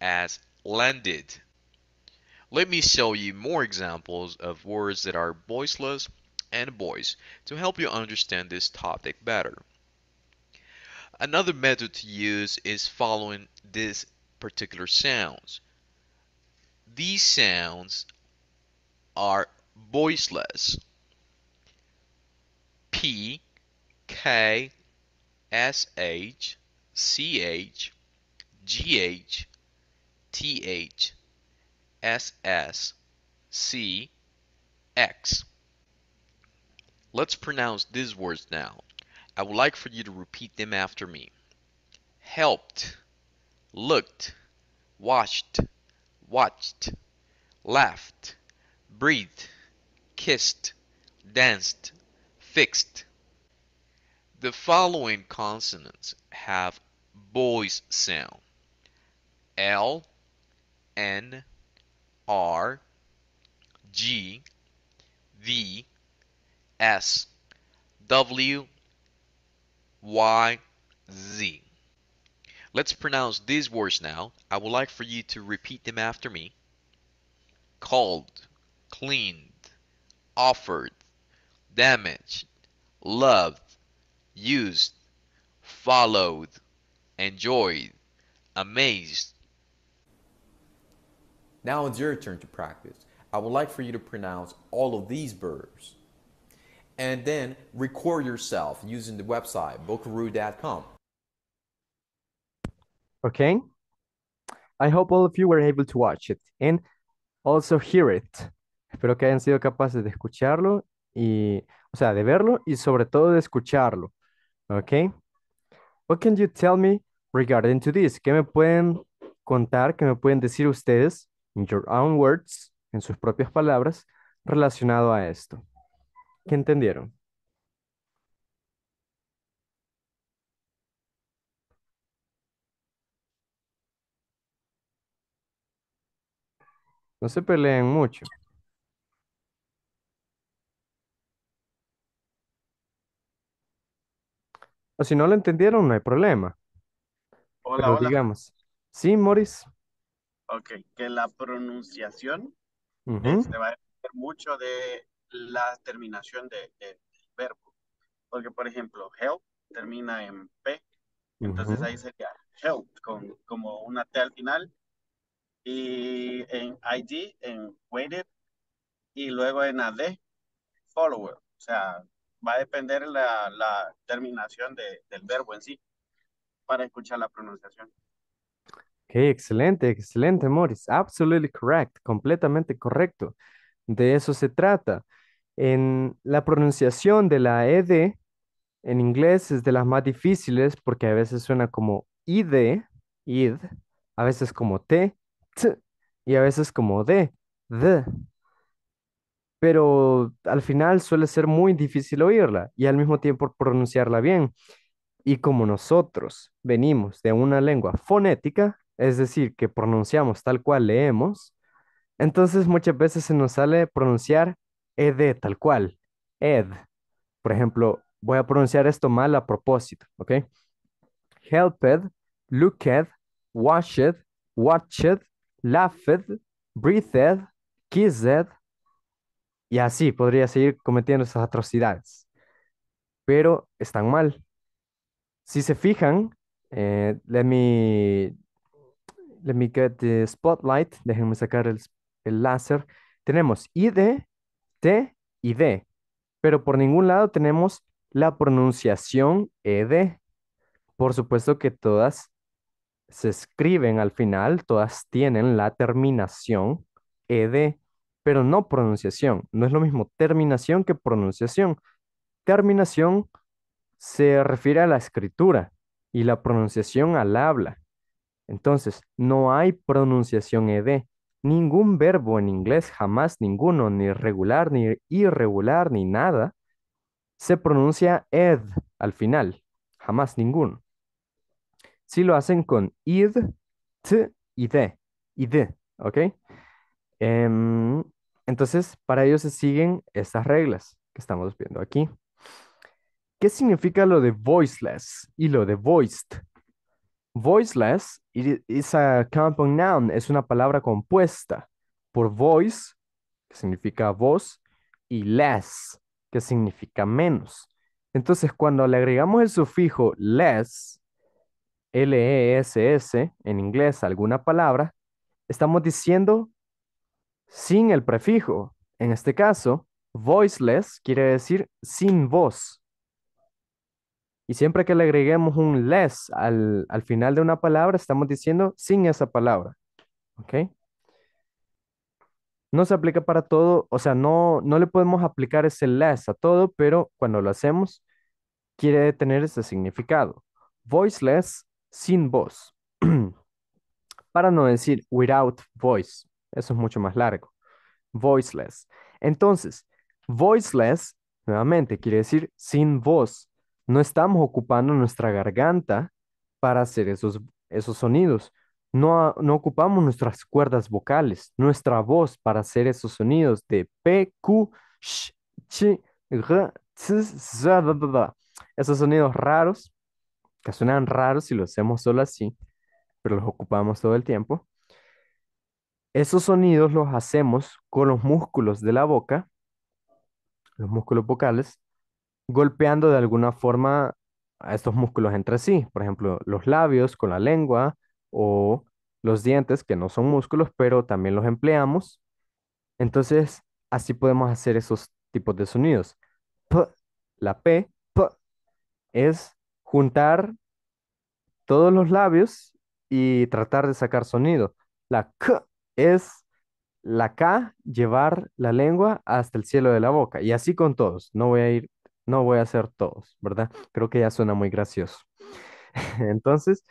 Speaker 2: as landed. Let me show you more examples of words that are voiceless and voice to help you understand this topic better. Another method to use is following these particular sounds. These sounds are voiceless. P, K, S, H, CH, GH, TH, SS, C, X. Let's pronounce these words now. I would like for you to repeat them after me. Helped, looked, washed, watched, laughed, breathed, kissed, danced, fixed. The following consonants have voice sound. L, N, R, G, V, S, W, Y, Z. Let's pronounce these words now. I would like for you to repeat them after me. Called, cleaned, offered, damaged, loved, used, followed, enjoyed, amazed. Now it's your turn to practice. I would like for you to pronounce all of these verbs. And then record yourself using the website bokaroo.com.
Speaker 1: Okay. I hope all of you were able to watch it and also hear it. Espero que hayan sido capaces de escucharlo y, o sea, de verlo y sobre todo de escucharlo. Okay. What can you tell me regarding to this? ¿Qué me pueden contar, qué me pueden decir ustedes, in your own words, en sus propias palabras, relacionado a esto? ¿Qué entendieron? No se peleen mucho. O si no lo entendieron, no hay problema. Hola, digamos, sí, Morris. Ok, que la pronunciación se este, va a depender mucho de la terminación de, del verbo. Porque, por ejemplo, help termina en P, entonces ahí sería help con como una T al final. Y en ID, en waited, y luego en AD, follower. O sea, va a depender la, terminación del verbo en sí para escuchar la pronunciación. Ok, excelente, excelente, Morris. Absolutely correct, completamente correcto. De eso se trata. En la pronunciación de la ED en inglés es de las más difíciles porque a veces suena como ID, id, a veces como T, t y a veces como D, d pero al final suele ser muy difícil oírla y al mismo tiempo pronunciarla bien. Y como nosotros venimos de una lengua fonética, es decir, que pronunciamos tal cual leemos, entonces muchas veces se nos sale pronunciar ed tal cual, ed. Por ejemplo, voy a pronunciar esto mal a propósito, ¿ok? Helped, looked, washed, watched, laughed, breathed, kissed, y así podría seguir cometiendo esas atrocidades. Pero están mal. Si se fijan, eh, let me get the spotlight. Déjenme sacar el, el, láser. Tenemos ID, T y D. Pero por ningún lado tenemos la pronunciación ED. Por supuesto que todas se escriben al final, todas tienen la terminación ED pero no pronunciación. No es lo mismo terminación que pronunciación. Terminación se refiere a la escritura y la pronunciación al habla. Entonces, no hay pronunciación ED. Ningún verbo en inglés, jamás ninguno, ni regular, ni irregular, ni nada, se pronuncia ed al final. Jamás ninguno. Si lo hacen con id, t y de ¿ok? Em, entonces, para ellos se siguen estas reglas que estamos viendo aquí. ¿Qué significa lo de voiceless y lo de voiced? Voiceless is a compound noun, es una palabra compuesta por voice, que significa voz, y less, que significa menos. Entonces, cuando le agregamos el sufijo less, L-E-S-S, en inglés, alguna palabra, estamos diciendo sin el prefijo. En este caso, voiceless quiere decir sin voz. Y siempre que le agreguemos un less al, final de una palabra, estamos diciendo sin esa palabra. ¿Ok? No se aplica para todo, o sea, no, no le podemos aplicar ese less a todo, pero cuando lo hacemos, quiere tener ese significado. Voiceless, sin voz. para no decir without voice. Eso es mucho más largo. Voiceless. Entonces, voiceless, nuevamente, quiere decir sin voz. No estamos ocupando nuestra garganta para hacer esos, esos sonidos. No, no ocupamos nuestras cuerdas vocales, nuestra voz para hacer esos sonidos de P, Q, Sh, Ch, R, Z, Esos sonidos raros, que suenan raros si los hacemos solo así, pero los ocupamos todo el tiempo. Esos sonidos los hacemos con los músculos de la boca, los músculos vocales, golpeando de alguna forma a estos músculos entre sí. Por ejemplo, los labios con la lengua o los dientes, que no son músculos, pero también los empleamos. Entonces, así podemos hacer esos tipos de sonidos. la P, P es juntar todos los labios y tratar de sacar sonido. La K es la K, llevar la lengua hasta el cielo de la boca. Y así con todos. No voy a ir, no voy a hacer todos, ¿verdad? Creo que ya suena muy gracioso. Entonces,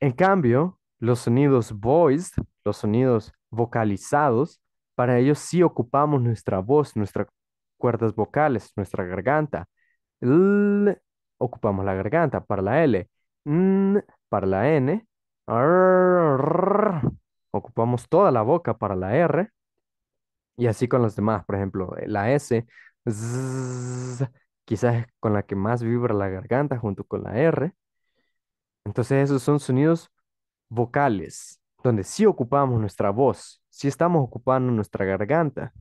Speaker 1: en cambio, los sonidos voiced, los sonidos vocalizados, para ellos sí ocupamos nuestra voz, nuestras cuerdas vocales, nuestra garganta. L, ocupamos la garganta para la L, N, para la N, ocupamos toda la boca para la R y así con las demás. Por ejemplo, eh, la S, quizás con la que más vibra la garganta junto con la R. Entonces esos son sonidos vocales, donde sí ocupamos nuestra voz, sí estamos ocupando nuestra garganta.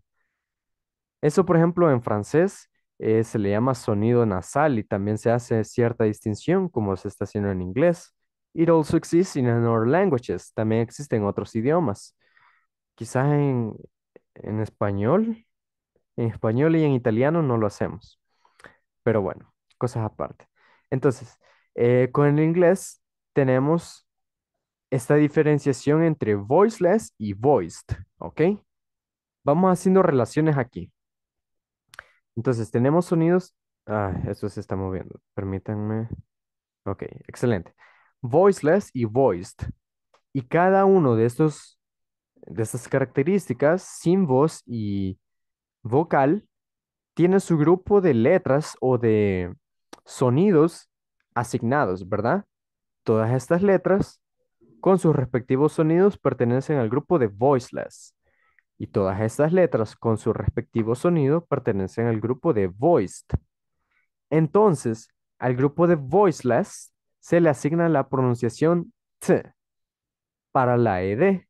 Speaker 1: Eso, por ejemplo, en francés eh, se le llama sonido nasal y también se hace cierta distinción como se está haciendo en inglés. It also exists in other languages. También existen otros idiomas. Quizás en, en español, en español y en italiano no lo hacemos. Pero bueno, cosas aparte. Entonces, eh, con el inglés tenemos esta diferenciación entre voiceless y voiced, ¿ok? Vamos haciendo relaciones aquí. Entonces, tenemos sonidos... Ah, eso se está moviendo. Permítanme. Ok, excelente voiceless y voiced. Y cada uno de estos de estas características, sin voz y vocal, tiene su grupo de letras o de sonidos asignados, ¿verdad? Todas estas letras con sus respectivos sonidos pertenecen al grupo de voiceless. Y todas estas letras con su respectivo sonido pertenecen al grupo de voiced. Entonces, al grupo de voiceless se le asigna la pronunciación t para la ed.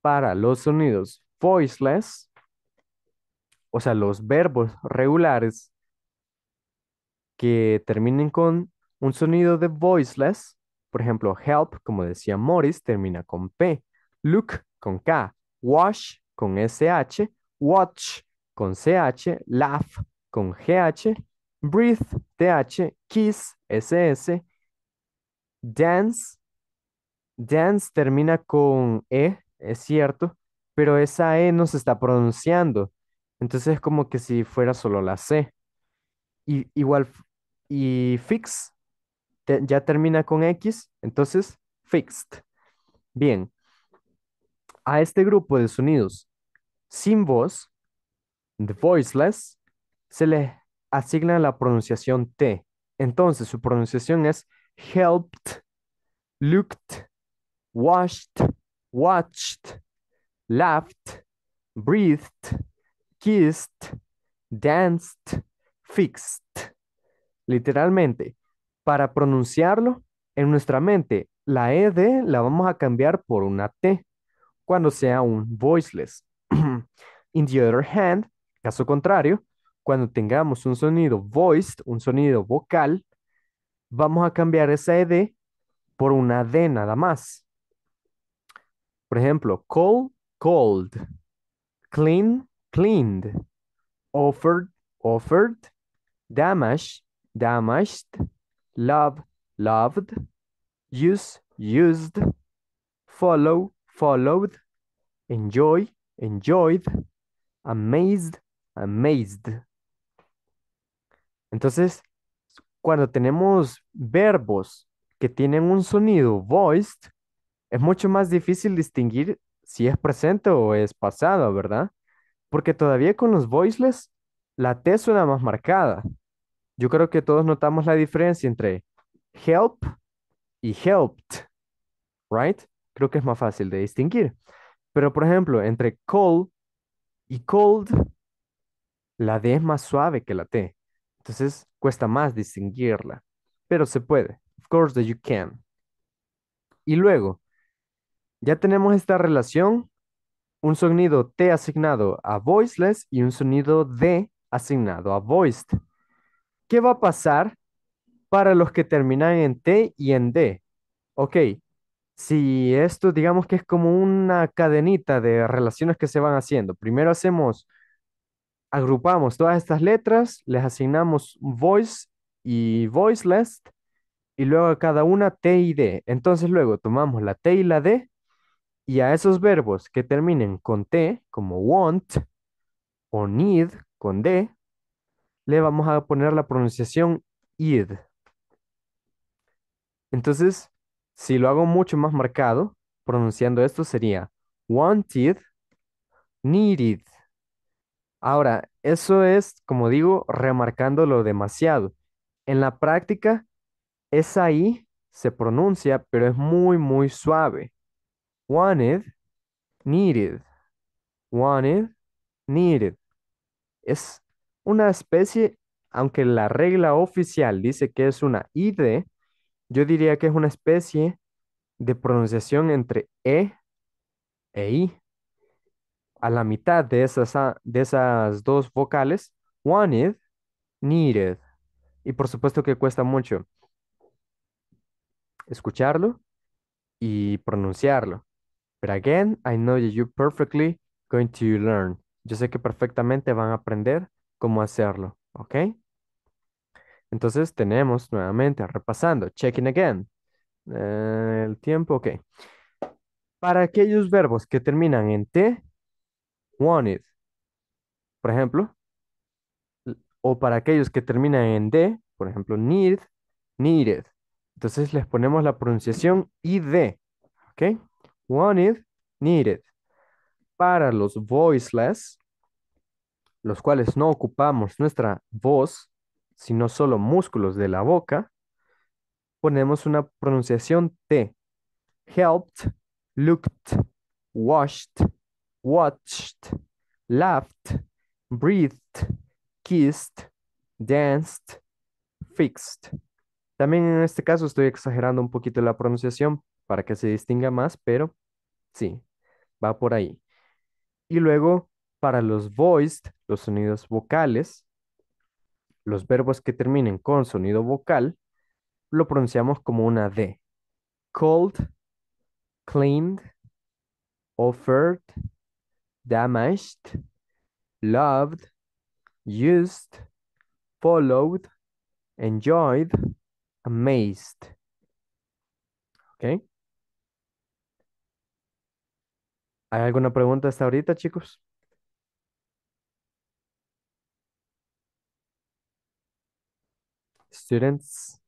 Speaker 1: Para los sonidos voiceless, o sea, los verbos regulares que terminen con un sonido de voiceless, por ejemplo, help, como decía Morris, termina con P, look con K, wash con SH, watch con CH, laugh con GH Breathe, TH, Kiss, SS, Dance, Dance termina con E, es cierto, pero esa E no se está pronunciando. Entonces es como que si fuera solo la C. igual, y fix ya termina con X, entonces fixed. Bien. A este grupo de sonidos sin voz, the voiceless, se les asigna la pronunciación T. Entonces, su pronunciación es helped, looked, washed, watched, laughed, breathed, kissed, danced, fixed. Literalmente, para pronunciarlo, en nuestra mente, la E de... la vamos a cambiar por una T cuando sea un voiceless. In the other hand, caso contrario, cuando tengamos un sonido voiced, un sonido vocal, vamos a cambiar esa ED por una D nada más. Por ejemplo, call cold, clean, cleaned, offered, offered, damaged, damaged, love, loved, use, used, follow, followed, enjoy, enjoyed, amazed, amazed. Entonces, cuando tenemos verbos que tienen un sonido voiced, es mucho más difícil distinguir si es presente o es pasado, ¿verdad? Porque todavía con los voiceless, la T suena más marcada. Yo creo que todos notamos la diferencia entre help y helped, ¿right? Creo que es más fácil de distinguir. Pero, por ejemplo, entre call y cold, la D es más suave que la T. Entonces cuesta más distinguirla, pero se puede. Of course that you can. Y luego, ya tenemos esta relación, un sonido T asignado a voiceless y un sonido D asignado a voiced. ¿Qué va a pasar para los que terminan en T y en D? Ok, si esto digamos que es como una cadenita de relaciones que se van haciendo. Primero hacemos agrupamos todas estas letras, les asignamos voice y voiceless, y luego a cada una T y D. Entonces luego tomamos la T y la D, y a esos verbos que terminen con T, como want o need, con D, le vamos a poner la pronunciación id. Entonces, si lo hago mucho más marcado, pronunciando esto sería wanted, needed, Ahora, eso es, como digo, remarcándolo demasiado. En la práctica, esa I se pronuncia, pero es muy, muy suave. Wanted, needed. Wanted, needed. Es una especie, aunque la regla oficial dice que es una ID, yo diría que es una especie de pronunciación entre E e I a la mitad de esas, ah, de esas dos vocales, wanted, needed. Y por supuesto que cuesta mucho escucharlo y pronunciarlo. Pero again, I know that you're perfectly going to learn. Yo sé que perfectamente van a aprender cómo hacerlo, ¿ok? Entonces tenemos nuevamente, repasando, checking again. Eh, el tiempo, ok. Para aquellos verbos que terminan en T, wanted. Por ejemplo, o para aquellos que terminan en D, por ejemplo, need, needed. Entonces les ponemos la pronunciación ID, ¿ok? Wanted, needed. Para los voiceless, los cuales no ocupamos nuestra voz, sino solo músculos de la boca, ponemos una pronunciación T. Helped, looked, washed, watched, laughed, breathed, kissed, danced, fixed. También en este caso estoy exagerando un poquito la pronunciación para que se distinga más, pero sí, va por ahí. Y luego, para los voiced, los sonidos vocales, los verbos que terminen con sonido vocal, lo pronunciamos como una D. Cold, cleaned, offered, damaged, loved, used, followed, enjoyed, amazed. ¿Ok? ¿Hay alguna pregunta hasta ahorita, chicos? Students.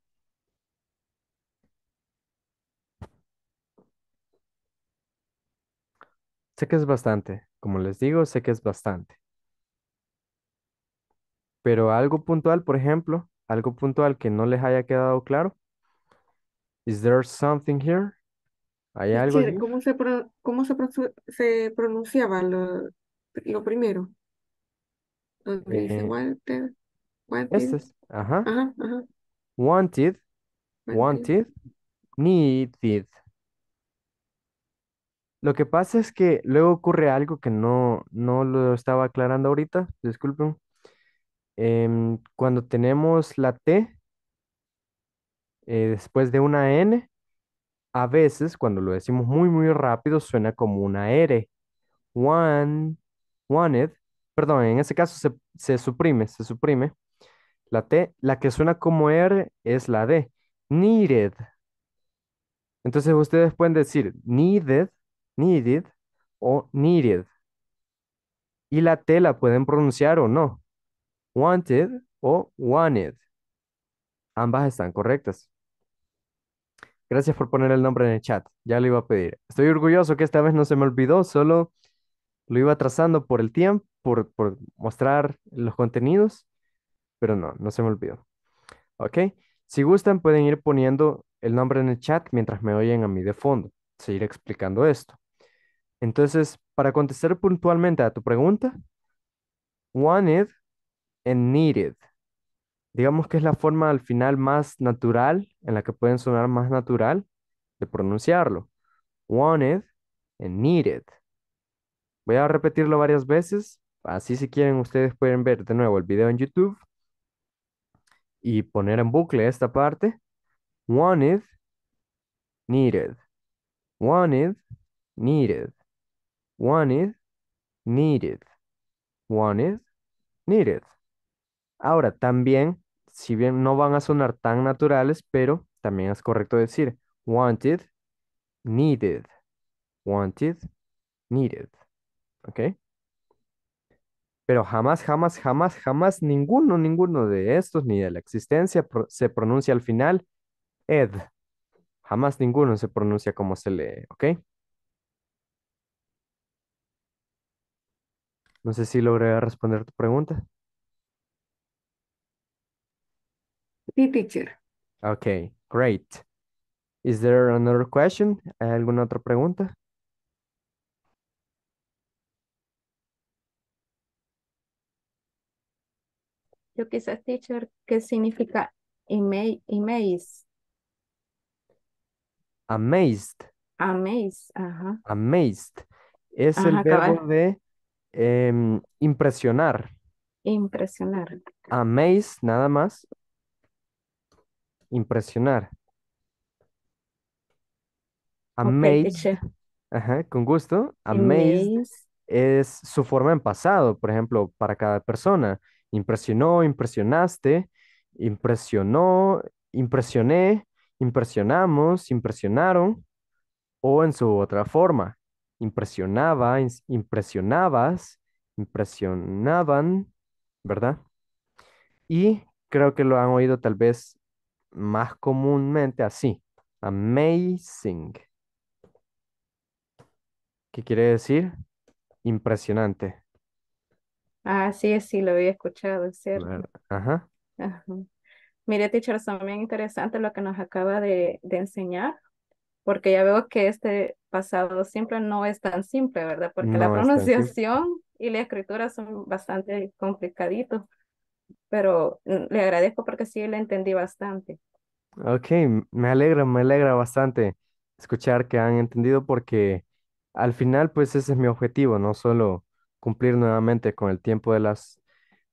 Speaker 1: Sé que es bastante. Como les digo, sé que es bastante. Pero algo puntual, por ejemplo, algo puntual que no les haya quedado claro. Is there something here? ¿Hay eh, algo? ¿Cómo, se, pronunciaba lo, primero? dice eh, este wanted, Este Wanted, wanted, wanted, needed. Lo que pasa es que luego ocurre algo que no, no lo estaba aclarando ahorita, disculpen. Em, cuando tenemos la T eh, después de una N, a veces cuando lo decimos muy, muy rápido suena como una R. One, wanted, perdón, en ese caso se, se suprime, se suprime. La T, la que suena como R es la D. Needed. Entonces ustedes pueden decir needed needed o needed. Y la tela pueden pronunciar o no. Wanted o wanted. Ambas están correctas. Gracias por poner el nombre en el chat. Ya lo iba a pedir. Estoy orgulloso que esta vez no se me olvidó, solo lo iba trazando por el tiempo, por, por mostrar los contenidos, pero no, no se me olvidó. ¿Ok? Si gustan, pueden ir poniendo el nombre en el chat mientras me oyen a mí de fondo. Seguir explicando esto. Entonces, para contestar puntualmente a tu pregunta, wanted and needed. Digamos que es la forma al final más natural, en la que pueden sonar más natural de pronunciarlo. Wanted and needed. Voy a repetirlo varias veces. Así si quieren ustedes pueden ver de nuevo el video en YouTube y poner en bucle esta parte. Wanted, needed. Wanted, needed. Wanted, needed. Wanted, needed. Ahora, también, si bien no van a sonar tan naturales, pero también es correcto decir wanted, needed. Wanted, needed. ¿Ok? Pero jamás, jamás, jamás, jamás ninguno, ninguno de estos, ni de la existencia, se pronuncia al final ed. Jamás ninguno se pronuncia como se lee, ¿ok? No sé si logré responder tu pregunta. Sí, teacher. Ok, great. Is there another question? ¿Hay alguna otra pregunta? Yo quizás, teacher, ¿qué significa Amazed. Amazed, Amazed. Es el verbo de Em, impresionar.
Speaker 2: Impresionar.
Speaker 1: Amaze, nada más. Impresionar. Amaze. con gusto. Amaze es su forma en pasado, por ejemplo, para cada persona. Impresionó, impresionaste, impresionó, impresioné, impresionamos, impresionaron, o en su otra forma, impresionaba, impresionabas, impresionaban, ¿verdad? Y creo que lo han oído tal vez más comúnmente así, amazing, ¿Qué quiere decir impresionante.
Speaker 2: Ah, sí, sí, lo había escuchado,
Speaker 1: es cierto. Ajá. Mire, teacher, son bien interesantes lo que nos acaba de enseñar porque ya veo que este pasado simple no es tan simple, ¿verdad? Porque la pronunciación y la escritura son bastante complicaditos, pero le agradezco porque sí le entendí bastante. Ok, me alegra, me alegra bastante escuchar que han entendido porque al final pues ese es mi objetivo, no solo cumplir nuevamente con el tiempo de las,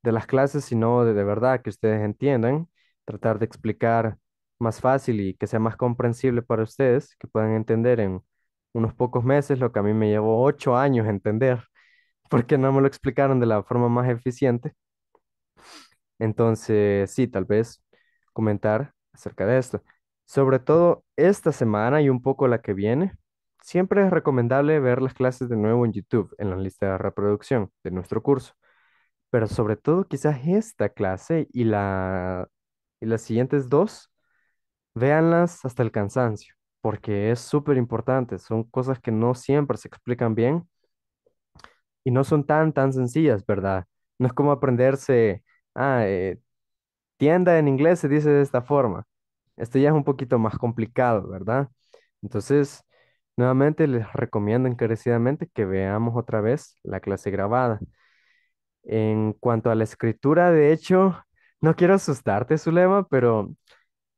Speaker 1: de las clases, sino de, de verdad que ustedes entiendan, tratar de explicar más fácil y que sea más comprensible para ustedes, que puedan entender en unos pocos meses lo que a mí me llevó ocho años entender, porque no me lo explicaron de la forma más eficiente. Entonces, sí, tal vez comentar acerca de esto. Sobre todo esta semana y un poco la que viene, siempre es recomendable ver las clases de nuevo en YouTube, en la lista de reproducción de nuestro curso. Pero sobre todo quizás esta clase y, la, y las siguientes dos Véanlas hasta el cansancio, porque es súper importante. Son cosas que no siempre se explican bien y no son tan, tan sencillas, ¿verdad? No es como aprenderse, ah, eh, tienda en inglés se dice de esta forma. Esto ya es un poquito más complicado, ¿verdad? Entonces, nuevamente les recomiendo encarecidamente que veamos otra vez la clase grabada. En cuanto a la escritura, de hecho, no quiero asustarte, Zulema, pero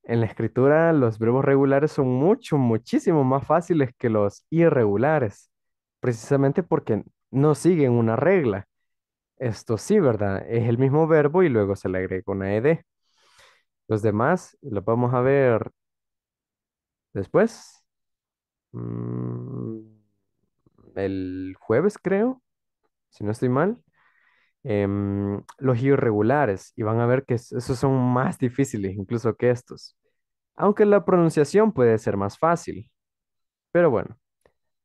Speaker 1: en la escritura, los verbos regulares son mucho, muchísimo más fáciles que los irregulares, precisamente porque no siguen una regla. Esto sí, ¿verdad? Es el mismo verbo y luego se le agrega una ed. Los demás los vamos a ver después. Mm, el jueves, creo, si no estoy mal. Los em, los irregulares y van a ver que esos son más difíciles incluso que estos. Aunque la pronunciación puede ser más fácil. Pero bueno,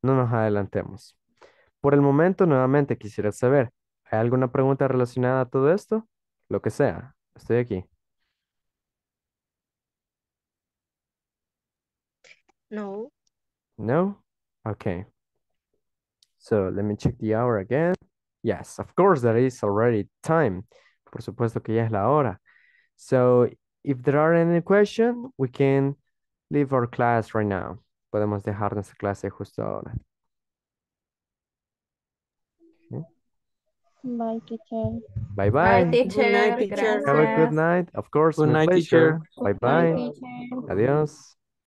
Speaker 1: no nos adelantemos. Por el momento, nuevamente quisiera saber, ¿hay alguna pregunta relacionada a todo esto? Lo que sea, estoy aquí. No. No? Okay. So let me check the hour again. Yes, of course, there is already time. Por supuesto que ya es la hora. So, if there are any questions, we can leave our class right now. Podemos dejar nuestra clase justo ahora. Bye, teacher. Bye, bye. Bye, teacher. Good night, teacher. Have a good night. Of course. Good night, teacher. Bye, bye. Night, teacher. Adiós.